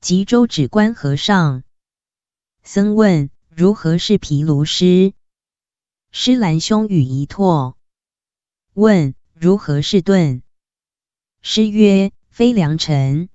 及周止官和尚，僧问如何是毗卢师？师兰兄语一唾。问如何是顿？师曰：非良辰。